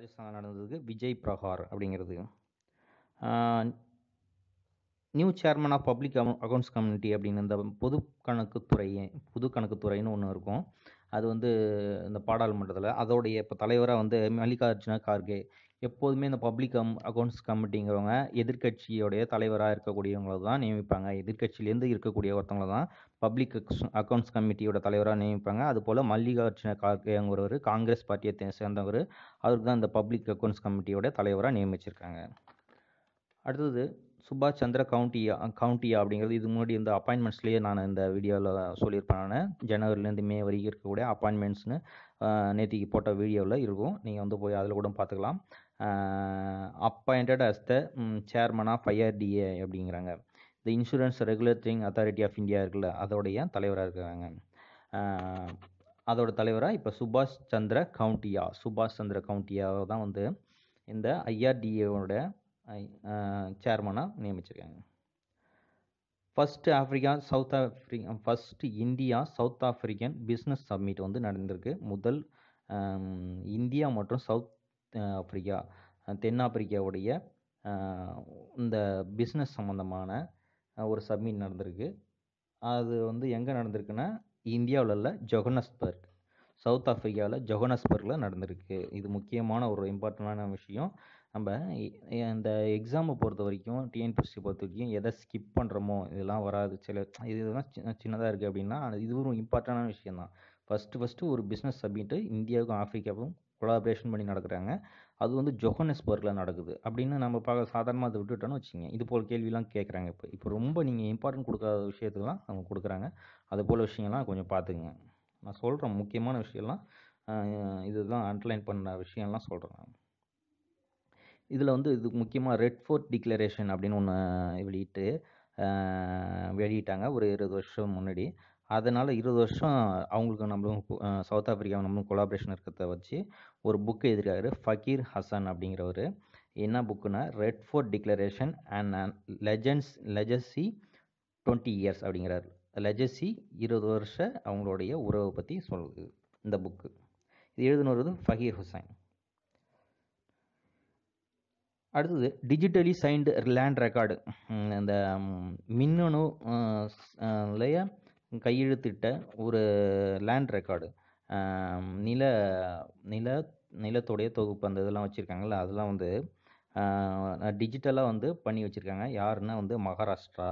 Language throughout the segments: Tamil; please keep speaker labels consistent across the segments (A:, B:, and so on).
A: ராஜஸ்தானில் நடந்தது விஜய் பிரகார் அப்படிங்கிறது new chairman of public accounts community அப்படின்னு இந்த பொது கணக்குத்துறை பொது கணக்குத்துறைன்னு ஒன்று இருக்கும் அது வந்து இந்த பாராளுமன்றத்தில் அதோடைய இப்போ தலைவராக வந்து மல்லிகார்ஜுன கார்கே எப்போதுமே இந்த பப்ளிக் கம் அக்கௌண்ட்ஸ் கமிட்டிங்கிறவங்க எதிர்கட்சியோடைய தலைவராக இருக்கக்கூடியவங்களை தான் நியமிப்பாங்க எதிர்கட்சியிலேருந்து இருக்கக்கூடிய ஒருத்தவங்கள தான் பப்ளிக் அக்கௌண்ட்ஸ் கமிட்டியோட தலைவராக நியமிப்பாங்க அதுபோல் மல்லிகார்ஜுன கார்கேங்கிறவர் காங்கிரஸ் பார்ட்டியை சேர்ந்தவர் அவருக்கு தான் இந்த பப்ளிக் அக்கௌண்ட்ஸ் கமிட்டியோட தலைவராக நியமிச்சிருக்காங்க அடுத்தது சுபாஷ் சந்திர கவுண்டியா கவுண்டியா அப்படிங்கிறது இது முன்னாடி இந்த அப்பாயின்மெண்ட்ஸ்லேயே நான் இந்த வீடியோவில் சொல்லியிருப்பேன் நான் ஜனவரிலேருந்து மே வரைக்கும் இருக்கக்கூடிய அப்பாயின்மெண்ட்ஸ்னு நேற்றுக்கு போட்ட வீடியோவில் இருக்கும் நீங்கள் வந்து போய் அதில் கூட பார்த்துக்கலாம் appointed as the chairman of IRDA அப்படிங்கிறாங்க இந்த insurance regulatory authority of India இருக்குல்ல அதோடைய தலைவராக இருக்கிறாங்க அதோட தலைவராக இப்போ சுபாஷ் சந்திர கவுண்டியா சுபாஷ் சந்திர கவுண்டியாவை தான் வந்து இந்த ஐஆர்டிஏவோட சேர்மனாக நியமிச்சிருக்காங்க first Africa south Africa first India south African business summit வந்து நடந்திருக்கு முதல் இந்தியா மற்றும் சவுத் ஆஃப்ரிக்கா தென்னாப்பிரிக்காவுடைய இந்த பிஸ்னஸ் சம்மந்தமான ஒரு சப்மிட் நடந்திருக்கு அது வந்து எங்கே நடந்திருக்குன்னா இந்தியாவில் உள்ள ஜொகனஸ்பர்க் சவுத் ஆஃப்ரிக்காவில் ஜொஹனஸ்பர்கில் நடந்திருக்கு இது முக்கியமான ஒரு இம்பார்ட்டண்ட்டான விஷயம் நம்ம இந்த எக்ஸாமை பொறுத்த வரைக்கும் டிஎன்பிஎஸ்சி பொறுத்த வரைக்கும் எதை ஸ்கிப் பண்ணுறோமோ இதெல்லாம் வராது சில இது இதெல்லாம் சின்ன சின்னதாக இருக்குது அப்படின்னா இது ஒரு இம்பார்ட்டண்டான விஷயம் தான் ஃபஸ்ட்டு ஃபஸ்ட்டு ஒரு பிஸ்னஸ் சப்மிட்டு இந்தியாவுக்கும் ஆஃப்ரிக்காவுக்கும் கொலாபரேஷன் பண்ணி நடக்கிறாங்க அது வந்து ஜொஹனஸ்பர்கில் நடக்குது அப்படின்னு நம்ம பார்க்க சாதாரணமாக அதை விட்டுட்டோன்னு வச்சுங்க இது போல் கேள்விலாம் கேட்குறாங்க இப்போ இப்போ ரொம்ப நீங்கள் இம்பார்ட்டன்ட் கொடுக்காத விஷயத்துலாம் அவங்க கொடுக்குறாங்க அது போல் விஷயங்கள்லாம் கொஞ்சம் பார்த்துங்க நான் சொல்கிறேன் முக்கியமான விஷயம்லாம் இதுதான் அண்டர்லைன் பண்ண விஷயம்லாம் சொல்கிறேன் இதில் வந்து இது முக்கியமாக ரெட் ஃபோர்ட் டிக்ளரேஷன் அப்படின்னு ஒன்று வெளியிட்டு வெளியிட்டாங்க ஒரு இருபது வருஷம் முன்னாடி அதனால் இருபது வருஷம் அவங்களுக்கு நம்மளும் சவுத் ஆஃப்ரிக்கா நம்மளும் கொலாபரேஷன் இருக்கிறத வச்சு ஒரு புக்கு எழுதிருக்காரு ஃபக்கீர் ஹசன் அப்படிங்கிறவர் என்ன புக்குன்னா red fort declaration and legends legacy twenty years அப்படிங்கிறார் லெஜசி இருபது வருஷ அவங்களுடைய உறவை பற்றி சொல்லுது இந்த புக்கு இது எழுதுனது ஃபகீர் ஹுசைன் அடுத்தது டிஜிட்டலி சைன்டு லேண்ட் ரெக்கார்டு இந்த மின்னணு நிலைய கையெழுத்திட்ட ஒரு லேண்ட் ரெக்கார்டு நில நில நிலத்துடைய தொகுப்பு அந்த இதெல்லாம் வச்சுருக்காங்கல்ல அதெல்லாம் வந்து டிஜிட்டலாக வந்து பண்ணி வச்சுருக்காங்க யாருன்னா வந்து மகாராஷ்டிரா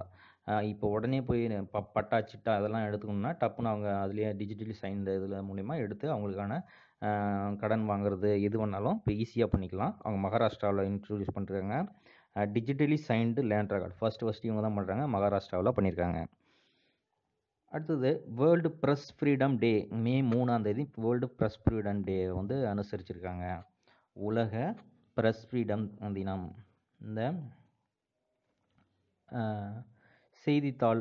A: இப்போ உடனே போய் ப பட்டா சிட்டா அதெல்லாம் எடுத்துக்கணும்னா டப்புன்னு அவங்க அதுலேயே டிஜிட்டலி சைன் இதில் மூலிமா எடுத்து அவங்களுக்கான கடன் வாங்குறது எது வேணாலும் இப்போ ஈஸியாக பண்ணிக்கலாம் அவங்க மகாராஷ்டிராவில் இன்ட்ரடியூஸ் பண்ணுறாங்க digitally signed land record first first இவங்க தான் பண்ணுறாங்க மகாராஷ்டிராவில் பண்ணியிருக்காங்க அடுத்தது world press freedom day May மூணாம் தேதி வேர்ல்டு ப்ரெஸ் ஃப்ரீடம் டே வந்து அனுசரிச்சிருக்காங்க உலக ப்ரெஸ் ஃப்ரீடம் தினம் இந்த செய்தித்தாள்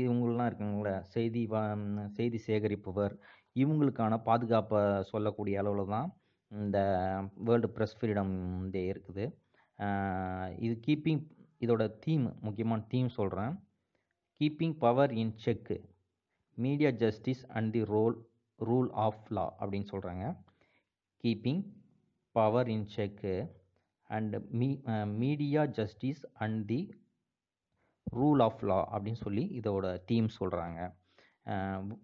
A: இவங்களெலாம் இருக்காங்கள்ல செய்தி செய்தி சேகரிப்பவர் இவங்களுக்கான பாதுகாப்பை சொல்லக்கூடிய அளவில் தான் இந்த வேர்ல்டு ப்ரெஸ் ஃப்ரீடம் டே இருக்குது இது கீப்பிங் இதோட தீம் முக்கியமான தீம் சொல்கிறேன் keeping power in check media justice and the role rule of law அப்படின்னு சொல்கிறாங்க keeping power in check and me media justice and the rule of law அப்படின்னு சொல்லி இதோட தீம் சொல்கிறாங்க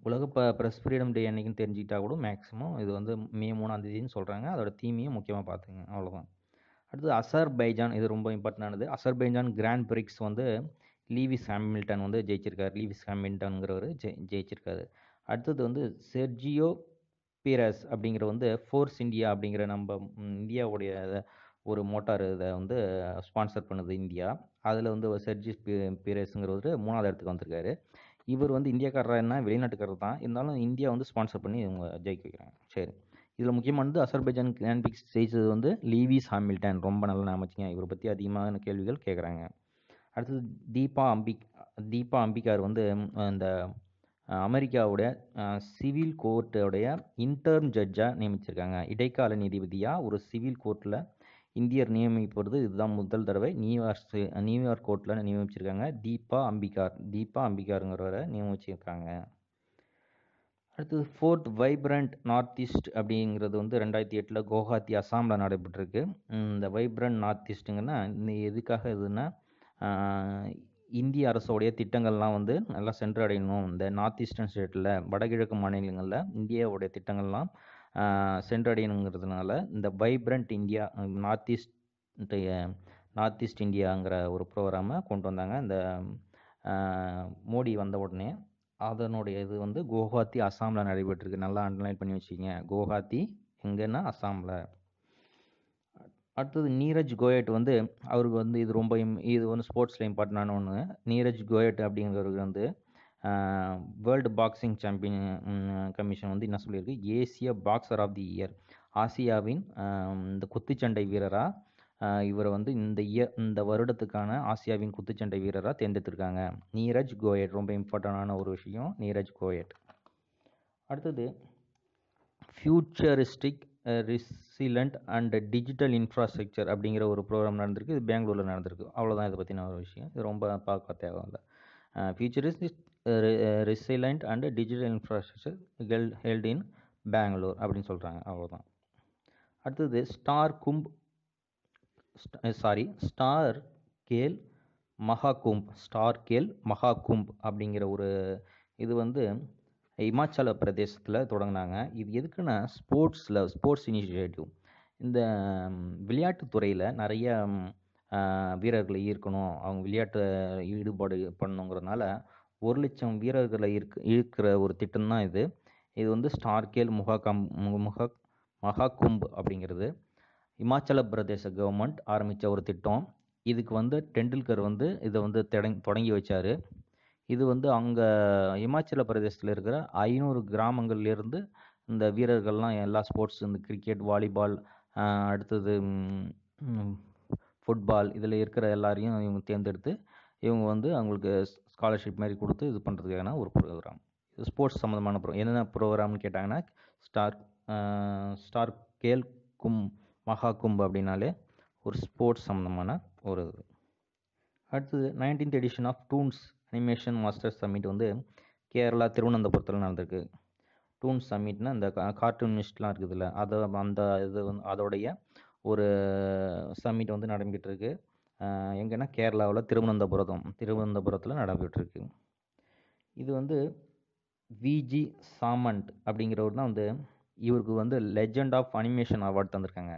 A: உலக ப ப்ரெஸ் ஃப்ரீடம் டே அன்றைக்கின்னு தெரிஞ்சுக்கிட்டா கூட மேக்ஸிமம் இது வந்து மே மூணாந்தேதின்னு சொல்கிறாங்க அதோட தீமையும் முக்கியமாக பார்த்துங்க அவ்வளோதான் அடுத்து பைஜான் இது ரொம்ப இம்பார்ட்டண்டானது அசர்பைஜான் கிராண்ட் பிரிக்ஸ் வந்து லீவிஸ் ஹாமில்டன் வந்து ஜெயிச்சிருக்காரு லீவிஸ் ஹாமில்டன்கிறவர் ஜெ ஜெயிச்சிருக்காரு அடுத்தது வந்து செர்ஜியோ பீரஸ் அப்படிங்கிற வந்து ஃபோர்ஸ் இந்தியா அப்படிங்கிற நம்ம இந்தியாவுடைய ஒரு மோட்டார் இதை வந்து ஸ்பான்சர் பண்ணுது இந்தியா அதில் வந்து செர்ஜிஸ் பீரேஸுங்கிறவர் மூணாவது இடத்துக்கு வந்திருக்காரு இவர் வந்து இந்தியாக்காரர்னா வெளிநாட்டுக்காரர் தான் இருந்தாலும் இந்தியா வந்து ஸ்பான்சர் பண்ணி இவங்க ஜெயிக்க வைக்கிறாங்க சரி இதில் முக்கியமானது அசர்பைஜான் கிராண்ட்பிக்ஸ் ஜெயிச்சது வந்து லீவிஸ் ஹாமில்டன் ரொம்ப நல்ல ஞாபகம் இவரை பற்றி அதிகமான கேள்விகள் கேட்குறாங்க அடுத்தது தீபா அம்பிக் தீபா அம்பிகார் வந்து இந்த அமெரிக்காவுடைய சிவில் கோர்ட்டோடைய இன்டர்ம் ஜட்ஜாக நியமிச்சிருக்காங்க இடைக்கால நீதிபதியாக ஒரு சிவில் கோர்ட்டில் இந்தியர் நியமிப்பது இதுதான் முதல் தடவை நியூயார்க் நியூயார்க் கோர்ட்டில் நியமிச்சிருக்காங்க தீபா அம்பிகார் தீபா அம்பிகாருங்கிறவரை நியமிச்சிருக்காங்க அடுத்தது ஃபோர்த் வைப்ரண்ட் நார்த் ஈஸ்ட் அப்படிங்கிறது வந்து ரெண்டாயிரத்தி எட்டில் குவஹாத்தி அசாமில் நடைபெற்றிருக்கு இந்த வைப்ரண்ட் நார்த் ஈஸ்ட்டுங்கன்னா இந்த எதுக்காக இதுன்னா இந்திய அரசோடைய திட்டங்கள்லாம் வந்து நல்லா சென்றடையணும் இந்த நார்த் ஈஸ்டர்ன் ஸ்டேட்டில் வடகிழக்கு மாநிலங்களில் இந்தியாவுடைய திட்டங்கள்லாம் சென்றடையணுங்கிறதுனால இந்த vibrant India north east north east இந்தியாங்கிற ஒரு ப்ரோக்ராமை கொண்டு வந்தாங்க இந்த மோடி வந்த உடனே அதனுடைய இது வந்து குவஹாத்தி அசாமில் நடைபெற்றிருக்கு நல்லா அண்டர்லைன் பண்ணி வச்சுக்கிங்க குவஹாத்தி எங்கன்னா அசாமில் அடுத்தது நீரஜ் கோயட் வந்து அவருக்கு வந்து இது ரொம்ப இது வந்து ஸ்போர்ட்ஸில் இம்பார்ட்டண்டான ஒன்று நீரஜ் கோயட் அப்படிங்கிறவருக்கு வந்து வேர்ல்டு பாக்ஸிங் சாம்பியன் கமிஷன் வந்து என்ன சொல்லியிருக்கு ஏசிய பாக்ஸர் ஆஃப் தி இயர் ஆசியாவின் இந்த குத்துச்சண்டை வீரராக இவரை வந்து இந்த இயர் இந்த வருடத்துக்கான ஆசியாவின் குத்துச்சண்டை வீரராக தேர்ந்தெடுத்திருக்காங்க நீரஜ் கோயட் ரொம்ப இம்பார்ட்டண்டான ஒரு விஷயம் நீரஜ் கோயட் அடுத்தது futuristic resilient and digital infrastructure அப்படிங்கிற ஒரு ப்ரோக்ராம் நடந்திருக்கு இது பெங்களூரில் நடந்திருக்கு அவ்வளோதான் இதை பற்றின ஒரு விஷயம் இது ரொம்ப பார்க்க தேவையில்லை futuristic resilient and digital infrastructure held held in Bangalore அப்படின்னு சொல்கிறாங்க அவ்வளோதான் அடுத்தது star Kumbh sorry star Khel Maha Kumbh star Khel Maha Kumbh அப்படிங்கிற ஒரு இது வந்து இமாச்சல பிரதேசத்தில் தொடங்கினாங்க இது எதுக்குன்னா ஸ்போர்ட்ஸில் ஸ்போர்ட்ஸ் இனிஷியேட்டிவ் இந்த விளையாட்டுத்துறையில் நிறைய வீரர்களை ஈர்க்கணும் அவங்க விளையாட்டு ஈடுபாடு பண்ணணுங்கிறதுனால ஒரு லட்சம் வீரர்களை இருக்க இருக்கிற ஒரு திட்டம் தான் இது இது வந்து ஸ்டார்கேல் முகா கம் முக மகா அப்படிங்கிறது இமாச்சல பிரதேச கவர்மெண்ட் ஆரம்பித்த ஒரு திட்டம் இதுக்கு வந்து டெண்டுல்கர் வந்து இதை வந்து தொடங்கி வச்சார் இது வந்து அங்கே இமாச்சல பிரதேசத்தில் இருக்கிற ஐநூறு கிராமங்கள்லேருந்து இந்த வீரர்கள்லாம் எல்லா ஸ்போர்ட்ஸ் இந்த கிரிக்கெட் வாலிபால் அடுத்தது ஃபுட்பால் இதில் இருக்கிற எல்லாரையும் இவங்க தேர்ந்தெடுத்து இவங்க வந்து அவங்களுக்கு ஸ்காலர்ஷிப் மாதிரி கொடுத்து இது பண்ணுறதுக்கான ஒரு ப்ரோக்ராம் இது ஸ்போர்ட்ஸ் சம்மந்தமான ப்ரோ என்னென்ன ப்ரோக்ராம்னு கேட்டாங்கன்னா ஸ்டார் ஸ்டார் கேல் கும் மகா கும்ப் அப்படின்னாலே ஒரு ஸ்போர்ட்ஸ் சம்மந்தமான ஒரு இது அடுத்தது nineteenth edition of toons animation master summit வந்து கேரளா திருவனந்தபுரத்தில் நடந்திருக்கு டூன்ஸ் சம்மிட்னா இந்த கார்ட்டூனிஸ்ட்லாம் இருக்குதுல்ல அதை அந்த இது வந்து அதோடைய ஒரு சம்மிட் வந்து நடந்துகிட்டு இருக்குது எங்கன்னா கேரளாவில் திருவனந்தபுரம் திருவனந்தபுரத்தில் நடைபெற்றுருக்கு இது வந்து விஜி சாமண்ட் அப்படிங்கிறவர் தான் வந்து இவருக்கு வந்து லெஜண்ட் ஆஃப் அனிமேஷன் அவார்ட் தந்திருக்காங்க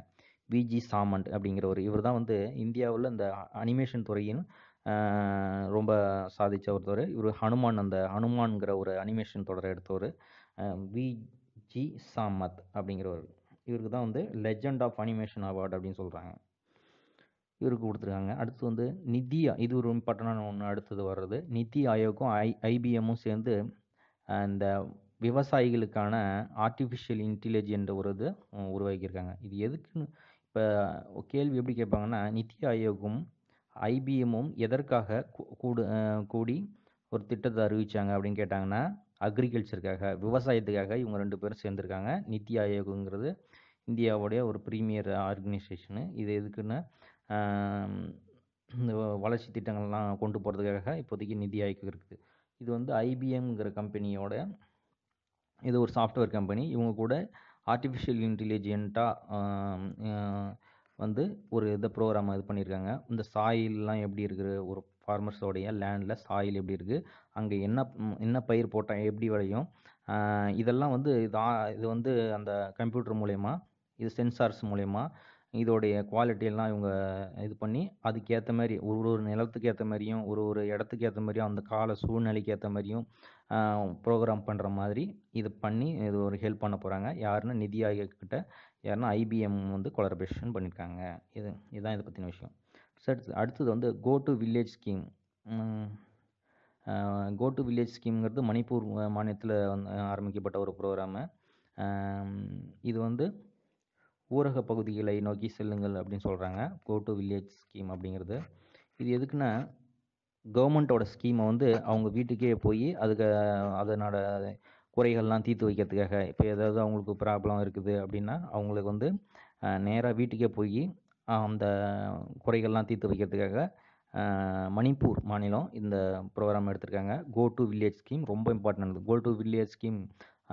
A: விஜி சாமண்ட் அப்படிங்கிறவர் இவர் தான் வந்து இந்தியாவில் இந்த அனிமேஷன் துறையின் ரொம்ப சாதித்த ஒருத்தவர் இவர் ஹனுமான் அந்த ஹனுமான்கிற ஒரு அனிமேஷன் தொடரை எடுத்தவர் விஜி சாமத் அப்படிங்கிறவர் இவருக்கு தான் வந்து லெஜண்ட் ஆஃப் அனிமேஷன் அவார்டு அப்படின்னு சொல்கிறாங்க இவருக்கு கொடுத்துருக்காங்க அடுத்து வந்து நிதி இது ஒரு இம்பார்ட்டண்டான ஒன்று அடுத்தது வர்றது நிதி ஆயோக்கும் ஐ ஐபிஎம்மும் சேர்ந்து இந்த விவசாயிகளுக்கான ஆர்டிஃபிஷியல் இன்டெலிஜென்ட் ஒரு இது உருவாக்கியிருக்காங்க இது எதுக்குன்னு இப்போ கேள்வி எப்படி கேட்பாங்கன்னா நிதி ஆயோக்கும் ஐபிஎம்மும் எதற்காக கூடு கூடி ஒரு திட்டத்தை அறிவித்தாங்க அப்படின்னு கேட்டாங்கன்னா அக்ரிகல்ச்சருக்காக விவசாயத்துக்காக இவங்க ரெண்டு பேரும் சேர்ந்துருக்காங்க நித்தி ஆயோக்குங்கிறது இந்தியாவுடைய ஒரு ப்ரீமியர் ஆர்கனைசேஷனு இது எதுக்குன்னா இந்த வளர்ச்சி திட்டங்கள்லாம் கொண்டு போகிறதுக்காக இப்போதைக்கு நிதி ஆய்வு இருக்குது இது வந்து ஐபிஎம்ங்கிற கம்பெனியோட இது ஒரு சாஃப்ட்வேர் கம்பெனி இவங்க கூட ஆர்டிஃபிஷியல் இன்டெலிஜென்ட்டாக வந்து ஒரு இதை ப்ரோக்ராம் இது பண்ணியிருக்காங்க இந்த சாயில்லாம் எப்படி இருக்குது ஒரு ஃபார்மர்ஸோடைய லேண்டில் சாயில் எப்படி இருக்குது அங்கே என்ன என்ன பயிர் போட்டால் எப்படி விளையும் இதெல்லாம் வந்து இது இது வந்து அந்த கம்ப்யூட்டர் மூலயமா இது சென்சார்ஸ் மூலயமா இதோடைய குவாலிட்டியெல்லாம் இவங்க இது பண்ணி அதுக்கேற்ற மாதிரி ஒரு ஒரு நிலத்துக்கு ஏற்ற மாதிரியும் ஒரு ஒரு இடத்துக்கு ஏற்ற மாதிரியும் அந்த கால சூழ்நிலைக்கு ஏற்ற மாதிரியும் ப்ரோக்ராம் பண்ணுற மாதிரி இது பண்ணி இது ஒரு ஹெல்ப் பண்ண போகிறாங்க யாருன்னா நிதி ஆயோக்கிட்ட யாருன்னா ஐபிஎம் வந்து கொலரபேஷன் பண்ணியிருக்காங்க இது இதுதான் இதை பற்றின விஷயம் சார் அடுத்தது வந்து go to village scheme go to village ஸ்கீம்ங்கிறது மணிப்பூர் மாநிலத்தில் ஆரம்பிக்கப்பட்ட ஒரு ப்ரோக்ராமு இது வந்து ஊரக பகுதிகளை நோக்கி செல்லுங்கள் அப்படின்னு சொல்கிறாங்க கோ டு வில்லேஜ் ஸ்கீம் அப்படிங்கிறது இது எதுக்குன்னா கவர்மெண்ட்டோட ஸ்கீமை வந்து அவங்க வீட்டுக்கே போய் அதுக்கு அதனோட குறைகள்லாம் தீர்த்து வைக்கிறதுக்காக இப்போ ஏதாவது அவங்களுக்கு ப்ராப்ளம் இருக்குது அப்படின்னா அவங்களுக்கு வந்து நேராக வீட்டுக்கே போய் அந்த குறைகள்லாம் தீர்த்து வைக்கிறதுக்காக மணிப்பூர் மாநிலம் இந்த ப்ரோக்ராம் எடுத்திருக்காங்க கோ டு வில்லேஜ் ஸ்கீம் ரொம்ப important go to village scheme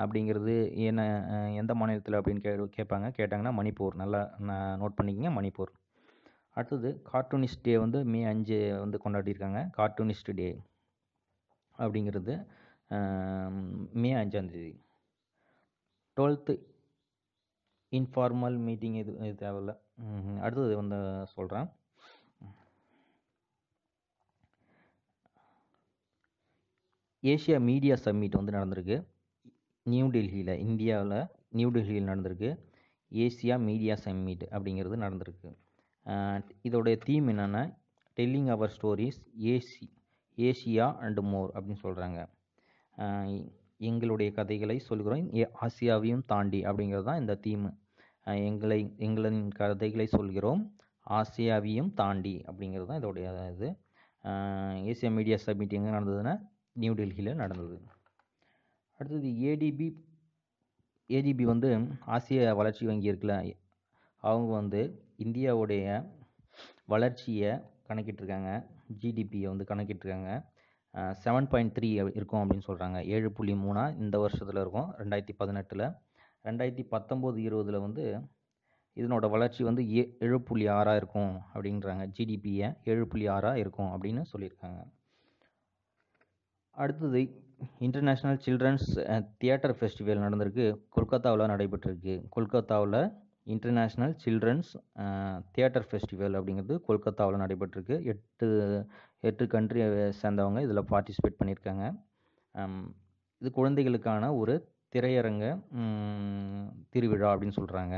A: அப்படிங்கிறது என்ன எந்த மாநிலத்தில் அப்படின்னு கே கேட்பாங்க கேட்டாங்கன்னா மணிப்பூர் நல்லா நான் நோட் பண்ணிக்கோங்க மணிப்பூர் அடுத்தது கார்ட்டூனிஸ்ட் டே வந்து மே அஞ்சு வந்து கொண்டாடியிருக்காங்க கார்ட்டூனிஸ்ட் டே அப்படிங்கிறது மே அஞ்சாந்தேதி டுவெல்த்து இன்ஃபார்மல் மீட்டிங் இது இது தேவையில்ல அடுத்தது வந்து சொல்கிறேன் ஏஷியா மீடியா சம்மிட் வந்து நடந்திருக்கு நியூ டெல்லியில் இந்தியாவில் நியூ டெல்லியில் நடந்திருக்கு ஏசியா மீடியா சம்மிட் அப்படிங்கிறது நடந்திருக்கு இதோடைய தீம் என்னென்னா டெல்லிங் அவர் ஸ்டோரிஸ் ஏசி ஏசியா அண்டு மோர் அப்படின்னு சொல்கிறாங்க எங்களுடைய கதைகளை சொல்கிறோம் ஆசியாவையும் தாண்டி அப்படிங்கிறது தான் இந்த தீம் எங்களை எங்களின் கதைகளை சொல்கிறோம் ஆசியாவையும் தாண்டி அப்படிங்கிறது தான் இதோடைய இது ஏசியா மீடியா சப்மிட் எங்கே நடந்ததுன்னா நியூ டெல்லியில் நடந்தது அடுத்தது ஏடிபி ஏடிபி வந்து ஆசிய வளர்ச்சி வங்கி இருக்குல்ல அவங்க வந்து இந்தியாவுடைய வளர்ச்சியை கணக்கிட்டிருக்காங்க ஜிடிபியை வந்து கணக்கிட்டிருக்காங்க செவன் பாயிண்ட் த்ரீ இருக்கும் அப்படின்னு சொல்கிறாங்க ஏழு புள்ளி மூணாக இந்த வருஷத்தில் இருக்கும் ரெண்டாயிரத்தி பதினெட்டில் ரெண்டாயிரத்தி பத்தொம்போது இருபதில் வந்து இதனோட வளர்ச்சி வந்து ஏ ஏழு புள்ளி ஆறாக இருக்கும் அப்படின்றாங்க ஜிடிபியை ஏழு புள்ளி ஆறாக இருக்கும் அப்படின்னு சொல்லியிருக்காங்க அடுத்தது இன்டர்நேஷ்னல் சில்ட்ரன்ஸ் தியேட்டர் ஃபெஸ்டிவல் நடந்திருக்கு கொல்கத்தாவில் நடைபெற்றிருக்கு கொல்கத்தாவில் இன்டர்நேஷ்னல் சில்ட்ரன்ஸ் தியேட்டர் ஃபெஸ்டிவல் அப்படிங்கிறது கொல்கத்தாவில் நடைபெற்றிருக்கு எட்டு எட்டு கண்ட்ரியை சேர்ந்தவங்க இதில் பார்ட்டிசிபேட் பண்ணியிருக்காங்க இது குழந்தைகளுக்கான ஒரு திரையரங்க திருவிழா அப்படின்னு சொல்கிறாங்க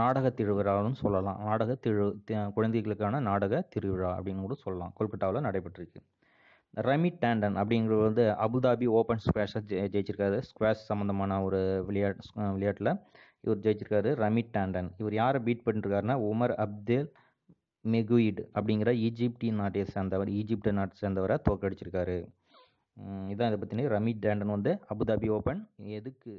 A: நாடக திருவிழாவும் சொல்லலாம் நாடக திரு குழந்தைகளுக்கான நாடக திருவிழா அப்படின்னு கூட சொல்லலாம் கொல்கத்தாவில் நடைபெற்றிருக்கு ரமி டேண்டன் அப்படிங்கிறது வந்து அபுதாபி ஓப்பன் ஸ்குவாஷை ஜெ ஜெயிச்சிருக்காரு ஸ்குவாஷ் சம்மந்தமான ஒரு விளையாட் விளையாட்டில் இவர் ஜெயிச்சிருக்காரு ரமி டேண்டன் இவர் யாரை பீட் பண்ணிருக்காருன்னா உமர் அப்தேல் மெகுயிட் அப்படிங்கிற ஈஜிப்டின் நாட்டை சேர்ந்தவர் ஈஜிப்ட் நாட்டை சேர்ந்தவரை தோற்கடிச்சிருக்காரு இதான் இதை பற்றினே ரமி டேண்டன் வந்து அபுதாபி ஓப்பன் எதுக்கு